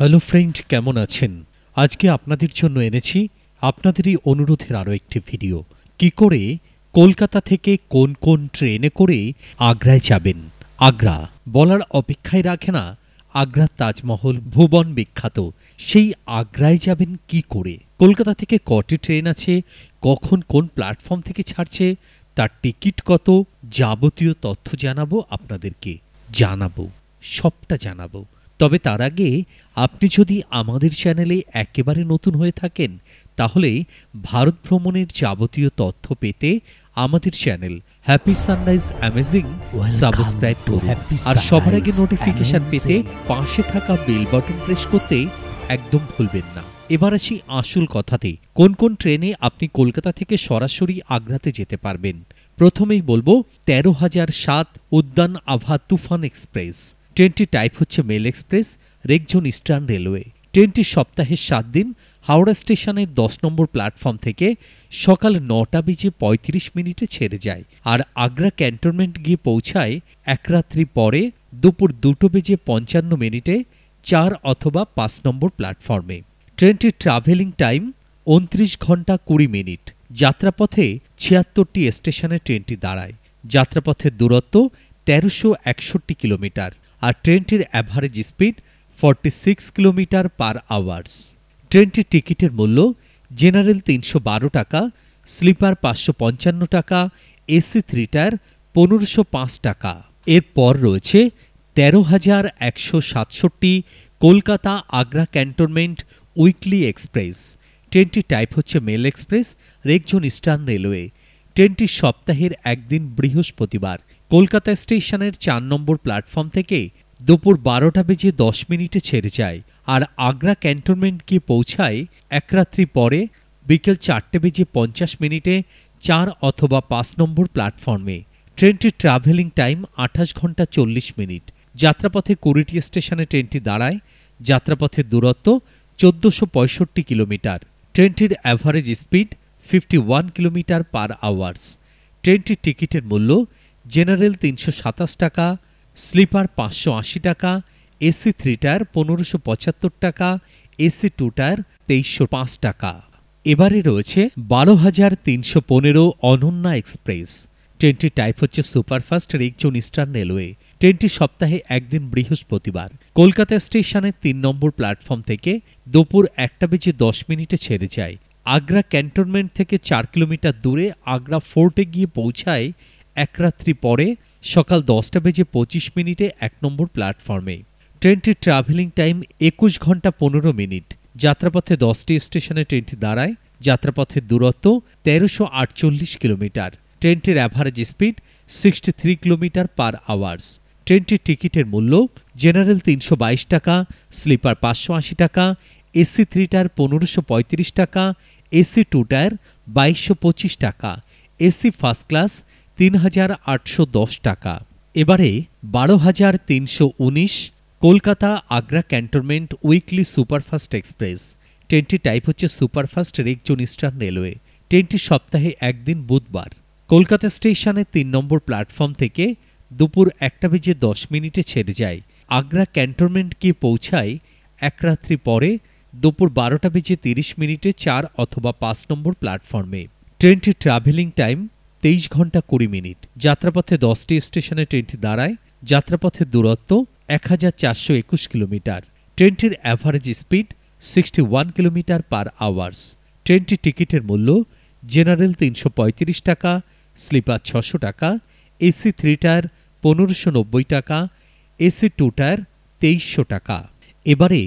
hello friend কেমন আছেন আজকে আপনাদের জন্য এনেছি আপনাদেরই অনুরোধের আরও একটি ভিডিও কি করে কলকাতা থেকে কোন কোন ট্রেনে করে আগ্রায় যাবেন আগ্রা বলার অপেক্ষায় রাখে না আগ্রার তাজমহল ভুবন বিখ্যাত সেই আগ্রায় যাবেন কি করে কলকাতা থেকে কটি ট্রেন আছে কখন কোন প্ল্যাটফর্ম থেকে ছাড়ছে তার টিকিট কত যাবতীয় তথ্য জানাবো আপনাদেরকে জানাবো সবটা জানাবো তবে তার আগে আপনি যদি আমাদের চ্যানেলে একেবারে নতুন হয়ে থাকেন তাহলে ভারত ভ্রমণের যাবতীয় তথ্য পেতে আমাদের channel happy sunrise amazing subscribe করুন আর সবার আগে নোটিফিকেশন পেতে পাশে থাকা বেল বাটন প্রেস করতে একদম ভুলবেন না এবার আসি আসল কথাতে কোন কোন ট্রেনে আপনি কলকাতা থেকে সরাসরি আগ্রাতে যেতে পারবেন প্রথমেই বলবো তেরো হাজার সাত উদ্যান আভা তুফান এক্সপ্রেস ট্রেনটি টাইপ হচ্ছে মেল এক্সপ্রেস রেকঝোন ইস্টার্ন রেলওয়ে ট্রেনটি সপ্তাহে সাত দিন হাওড়া স্টেশনের দশ নম্বর প্ল্যাটফর্ম থেকে সকাল নটা বেজে পঁয়ত্রিশ মিনিটে ছেড়ে যায় আর আগ্রা ক্যান্টনমেন্ট গিয়ে পৌঁছায় এক রাত্রি পরে দুপুর দুটো বেজে পঞ্চান্ন মিনিটে চার অথবা পাঁচ নম্বর প্ল্যাটফর্মে ট্রেনটির ট্রাভেলিং টাইম উনত্রিশ ঘন্টা কুড়ি মিনিট যাত্রাপথে ছিয়াত্তরটি স্টেশনে ট্রেনটি দাঁড়ায় যাত্রাপথের দূরত্ব তেরোশো একষট্টি কিলোমিটার আর ট্রেনটির average speed forty six kilometre per hours ট্রেনটির টিকিটের মূল্য জেনারেল তিনশো বারো টাকা স্লিপার পাঁচশো পঞ্চান্ন টাকা এসি থ্রি টায়ার পনেরোশো পাঁচ টাকা এরপর রয়েছে তেরো হাজার একশো সাতষট্টি Kolkata Agra Cantonment weekly express ট্রেনটির টাইপ হচ্ছে মেল এক্সপ্রেস রেকজন ইস্টার্ন রেলওয়ে ট্রেনটি সপ্তাহের একদিন বৃহস্পতিবার কলকাতা স্টেশনের চার নম্বর প্ল্যাটফর্ম থেকে দুপুর বারোটা বেজে দশ মিনিটে ছেড়ে যায় আর আগ্রা ক্যান্টনমেন্ট গিয়ে পৌঁছায় এক রাত্রি পরে বিকেল চারটে বেজে পঞ্চাশ মিনিটে চার অথবা পাঁচ নম্বর প্ল্যাটফর্মে ট্রেনটির ট্রাভেলিং টাইম আঠাশ ঘন্টা চল্লিশ মিনিট যাত্রাপথে কুড়িটি স্টেশনে ট্রেনটি দাঁড়ায় যাত্রাপথের দূরত্ব চোদ্দোশো পঁয়ষট্টি কিলোমিটার ট্রেনটির average speed fifty one kilometre per hours ট্রেনটির টিকিটের মূল্য জেনারেল তিনশো সাতাশ টাকা স্লিপার পাঁচশো আশি টাকা এসি থ্রি টায়ার পনেরোশো পঁচাত্তর টাকা এসি টু টায়ার তেইশশো পাঁচ টাকা এবারে রয়েছে বারো হাজার তিনশো পনেরো অনন্যা এক্সপ্রেস ট্রেনটির টাইপ হচ্ছে সুপারফাস্ট রেকজন ইস্টার্ন রেলওয়ে ট্রেনটি সপ্তাহে একদিন বৃহস্পতিবার কলকাতা স্টেশনে তিন নম্বর প্ল্যাটফর্ম থেকে দুপুর একটা বেজে দশ মিনিটে ছেড়ে যায় আগ্রা ক্যান্টনমেন্ট থেকে চার কিলোমিটার দূরে আগ্রা ফোর্টে গিয়ে পৌঁছায় এক রাত্রি পরে সকাল দশটা বেজে পঁচিশ মিনিটে এক নম্বর প্ল্যাটফর্মে ট্রেনটির ট্রাভেলিং টাইম একুশ ঘন্টা পনেরো মিনিট যাত্রাপথে দশটি স্টেশনে ট্রেনটি দাঁড়ায় যাত্রাপথের দূরত্ব তেরোশো আটচল্লিশ কিলোমিটার ট্রেনটির average speed sixty three kilometre per hours ট্রেনটির টিকিটের মূল্য জেনারেল তিনশো বাইশ টাকা স্লিপার পাঁচশো আশি টাকা এসি থ্রি টায়ার পনেরোশো পঁয়ত্রিশ টাকা এসি টু টায়ার বাইশশো পঁচিশ টাকা এসি ফার্স্ট ক্লাস তিন হাজার আটশো দশ টাকা এবারে বারো হাজার তিনশো উনিশ Kolkata Agra Cantonment weekly superfast express ট্রেনটি টাইপ হচ্ছে সুপারফাস্ট রেকজন ইস্টার্ন রেলওয়ে ট্রেনটি সপ্তাহে একদিন বুধবার কলকাতা স্টেশনে তিন নম্বর প্ল্যাটফর্ম থেকে দুপুর একটা বেজে দশ মিনিটে ছেড়ে যায় আগ্রা ক্যান্টনমেন্ট গিয়ে পৌঁছায় এক রাত্রি পরে দুপুর বারোটা বেজে তিরিশ মিনিটে চার অথবা পাঁচ নম্বর প্ল্যাটফর্মে ট্রেনটির ট্রাভেলিং টাইম তেইশ ঘন্টা কুড়ি মিনিট যাত্রাপথে দশটি স্টেশনে ট্রেনটি দাঁড়ায় যাত্রাপথের দূরত্ব এক হাজার চারশো একুশ কিলোমিটার ট্রেনটির average speed sixty one kilometre per hours ট্রেনটি টিকিটের মূল্য জেনারেল তিনশো পঁয়ত্রিশ টাকা স্লিপার ছশো টাকা এসি থ্রি টায়ার পনেরোশো নব্বই টাকা এসি টু টায়ার তেইশশো টাকা এবারে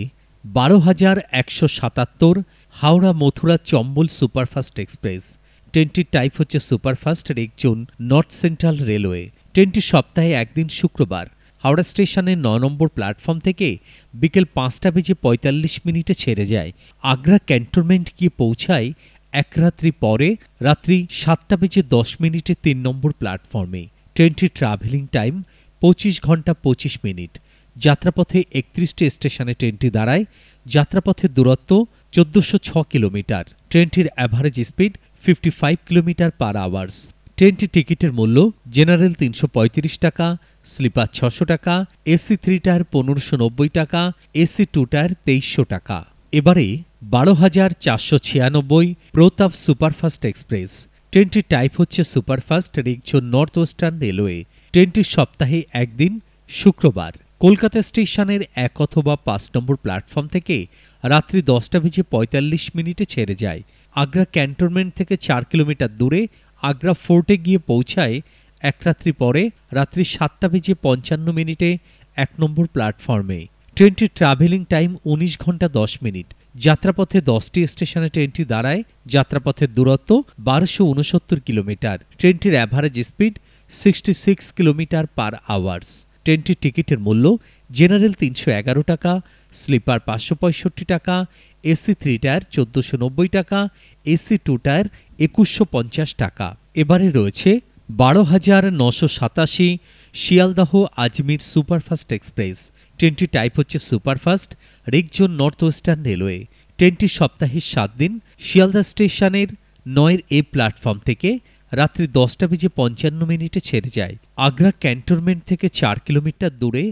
বারো হাজার একশো সাতাত্তর হাওড়া মথুরা চম্বল সুপারফাস্ট এক্সপ্রেস ট্রেনটির টাইপ হচ্ছে সুপারফাস্ট এক নর্থ সেন্ট্রাল রেলওয়ে ট্রেনটি সপ্তাহে একদিন শুক্রবার হাওড়া স্টেশনের ন নম্বর প্ল্যাটফর্ম থেকে বিকেল পাঁচটা বেজে পঁয়তাল্লিশ মিনিটে ছেড়ে যায় আগ্রা ক্যান্টনমেন্ট গিয়ে পৌঁছায় এক রাত্রি পরে রাত্রি সাতটা বেজে দশ মিনিটে তিন নম্বর প্ল্যাটফর্মে ট্রেনটির ট্রাভেলিং টাইম পঁচিশ ঘন্টা পঁচিশ মিনিট যাত্রাপথে একত্রিশটি স্টেশনে ট্রেনটি দাঁড়ায় যাত্রাপথের দূরত্ব চোদ্দশো ছ কিলোমিটার ট্রেনটির average speed fifty five kilometre per hours ট্রেনটি টিকিটের মূল্য জেনারেল তিনশো টাকা স্লিপার ছশো টাকা এসি থ্রি টায়ার পনেরোশো নব্বই টাকা এসি টু টায়ার তেইশশো টাকা এবারে বারো হাজার চারশো ছিয়ানব্বই প্রতাপ সুপারফাস্ট এক্সপ্রেস ট্রেনটির টাইপ হচ্ছে সুপারফাস্ট রিকঝো নর্থ ওয়েস্টার্ন রেলওয়ে ট্রেনটি সপ্তাহে একদিন শুক্রবার কলকাতা স্টেশনের এক অথবা পাঁচ নম্বর প্ল্যাটফর্ম থেকে রাত্রি দশটা বেজে পঁয়তাল্লিশ মিনিটে ছেড়ে যায় আগ্রা ক্যান্টনমেন্ট থেকে চার কিলোমিটার দূরে আগ্রা ফোর্টে গিয়ে পৌঁছায় এক রাত্রি পরে রাত্রি সাতটা বেজে পঞ্চান্ন মিনিটে এক নম্বর প্ল্যাটফর্মে ট্রেনটির ট্রাভেলিং টাইম উনিশ ঘন্টা দশ মিনিট যাত্রাপথে দশটি স্টেশনে ট্রেনটি দাঁড়ায় যাত্রাপথের দূরত্ব বারোশো উনসত্তর কিলোমিটার ট্রেনটির average speed sixty six kilometre per hours ট্রেনটির টিকিটের মূল্য জেনারেল তিনশো এগারো টাকা স্লিপার পাঁচশো পঁয়ষট্টি টাকা এসি থ্রি টায়ার চোদ্দশো নব্বই টাকা এসি টু টায়ার একুশশো পঞ্চাশ টাকা এবারে রয়েছে বারো হাজার নশো সাতাশি শিয়ালদাহ আজমির সুপারফাস্ট এক্সপ্রেস ট্রেনটি টাইপ হচ্ছে সুপারফাস্ট রেকজোন নর্থ ওয়েস্টার্ন রেলওয়ে ট্রেনটি সপ্তাহে সাত দিন শিয়ালদা স্টেশনের নয়ের এ প্ল্যাটফর্ম থেকে রাত্রি দশটা বেজে পঞ্চান্ন মিনিটে ছেড়ে যায় আগ্রা ক্যান্টনমেন্ট থেকে চার কিলোমিটার দূরে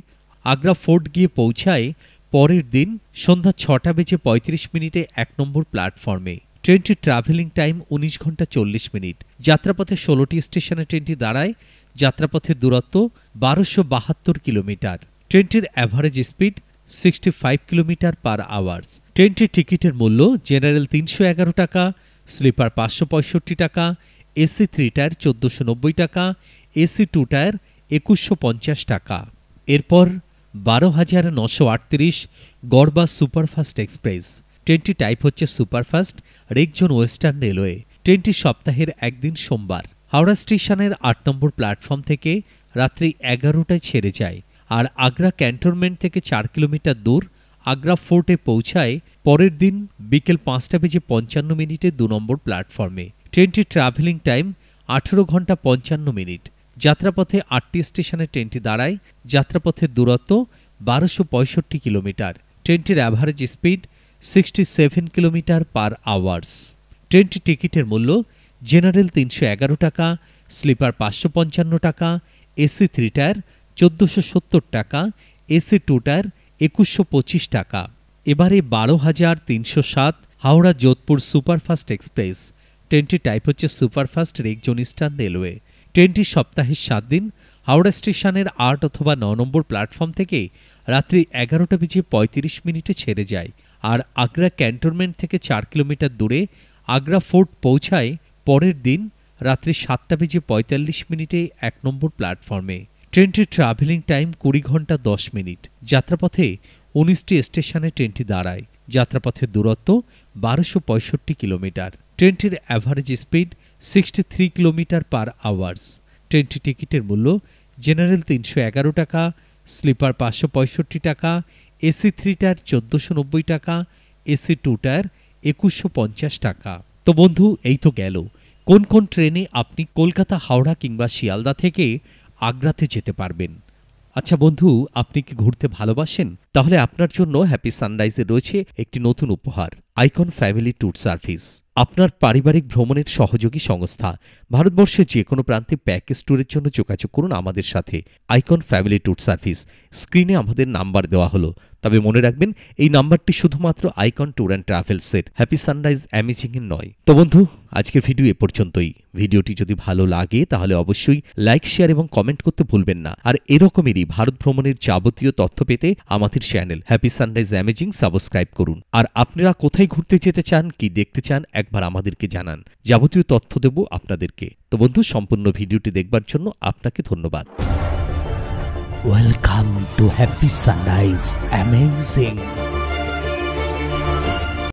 আগ্রা ফোর্ট গিয়ে পৌঁছায় পরের দিন সন্ধ্যা ছটা বেজে পঁয়ত্রিশ মিনিটে এক নম্বর প্ল্যাটফর্মে ট্রেনটির ট্রাভেলিং টাইম উনিশ ঘন্টা চল্লিশ মিনিট যাত্রাপথে ষোলোটি স্টেশনে ট্রেনটি দাঁড়ায় যাত্রাপথের দূরত্ব বারোশো বাহাত্তর কিলোমিটার ট্রেনটির average speed sixty five kilometre per hours ট্রেনটির টিকিটের মূল্য জেনারেল তিনশো এগারো টাকা স্লিপার পাঁচশো পঁয়ষট্টি টাকা এসি থ্রি টায়ার চোদ্দোশো নব্বই টাকা এসি টু টায়ার একুশশো পঞ্চাশ টাকা এরপর বারো হাজার নশো আটত্রিশ গড়বা সুপারফাস্ট এক্সপ্রেস ট্রেনটি টাইপ হচ্ছে সুপারফাস্ট রেকজন ওয়েস্টার্ন রেলওয়ে ট্রেনটি সপ্তাহের একদিন সোমবার হাওড়া স্টেশনের আট নম্বর প্ল্যাটফর্ম থেকে রাত্রি এগারোটায় ছেড়ে যায় আর আগ্রা ক্যান্টনমেন্ট থেকে চার কিলোমিটার দূর আগ্রা ফোর্টে পৌঁছায় পরের দিন বিকেল পাঁচটা বেজে পঞ্চান্ন মিনিটে দু নম্বর প্ল্যাটফর্মে ট্রেনটির ট্রাভেলিং টাইম আঠেরো ঘন্টা পঞ্চান্ন মিনিট যাত্রাপথে আটটি স্টেশনে ট্রেনটি দাঁড়ায় যাত্রাপথের দূরত্ব বারোশো পঁয়ষট্টি কিলোমিটার ট্রেনটির average speed sixty seven kilometre per hours ট্রেনটি টিকিটের মূল্য জেনারেল তিনশো এগারো টাকা স্লিপার পাঁচশো পঞ্চান্ন টাকা এসি থ্রি টায়ার চোদ্দোশো সত্তর টাকা এসি টু টায়ার একুশশো পঁচিশ টাকা এবারে বারো হাজার তিনশো সাত হাওড়া যোধপুর সুপারফাস্ট এক্সপ্রেস ট্রেনটি টাইপ হচ্ছে সুপারফাস্ট ইস্টার্ন রেলওয়ে ট্রেনটি সপ্তাহের সাত দিন হাওড়া স্টেশনের আট অথবা ন নম্বর প্ল্যাটফর্ম থেকে রাত্রি এগারোটা বেজে পঁয়ত্রিশ মিনিটে ছেড়ে যায় আর আগ্রা ক্যান্টনমেন্ট থেকে চার কিলোমিটার দূরে আগ্রা ফোর্ট পৌঁছায় পরের দিন রাত্রি সাতটা বেজে পঁয়তাল্লিশ মিনিটে এক নম্বর প্ল্যাটফর্মে ট্রেনটির ট্রাভেলিং টাইম কুড়ি ঘন্টা দশ মিনিট যাত্রাপথে উনিশটি স্টেশনে ট্রেনটি দাঁড়ায় যাত্রাপথের দূরত্ব বারোশো পঁয়ষট্টি কিলোমিটার ট্রেনটির average speed sixty three kilometre per hours ট্রেনটি টিকিটের মূল্য জেনারেল তিনশো এগারো টাকা স্লিপার পাঁচশো পঁয়ষট্টি টাকা এসি থ্রি টায়ার চোদ্দোশো নব্বই টাকা এসি টু টায়ার একুশশো পঞ্চাশ টাকা তো বন্ধু এই তো গেল কোন কোন ট্রেনে আপনি কলকাতা হাওড়া কিংবা শিয়ালদা থেকে আগ্রাতে যেতে পারবেন আচ্ছা বন্ধু আপনি কি ঘুরতে ভালোবাসেন তাহলে আপনার জন্য হ্যাপি সানরাইজে রয়েছে একটি নতুন উপহার আইকন ফ্যামিলি ট্যুর সার্ভিস আপনার পারিবারিক ভ্রমণের সহযোগী সংস্থা ভারতবর্ষের যে কোনো প্রান্তে প্যাকেজ ট্যুরের জন্য যোগাযোগ করুন আমাদের সাথে আইকন ফ্যামিলি ট্যুর সার্ভিস স্ক্রিনে আমাদের নাম্বার দেওয়া হলো তবে মনে রাখবেন এই নাম্বারটি শুধুমাত্র আইকন ট্যুর অ্যান্ড ট্রাভেলসের হ্যাপি সানরাইজ অ্যামেজিংয়ের নয় তো বন্ধু আজকের ভিডিও এ পর্যন্তই ভিডিওটি যদি ভালো লাগে তাহলে অবশ্যই লাইক শেয়ার এবং কমেন্ট করতে ভুলবেন না আর এরকমেরই ভারত ভ্রমণের যাবতীয় তথ্য পেতে আমাদের channel happy sunrise amazing subscribe করুন আর আপনারা কোথায় ঘুরতে যেতে চান কি দেখতে চান একবার আমাদেরকে জানান যাবতীয় তথ্য দেব আপনাদেরকে তো বন্ধু সম্পূর্ণ ভিডিওটি দেখবার জন্য আপনাকে ধন্যবাদ welcome to happy sunrise amazing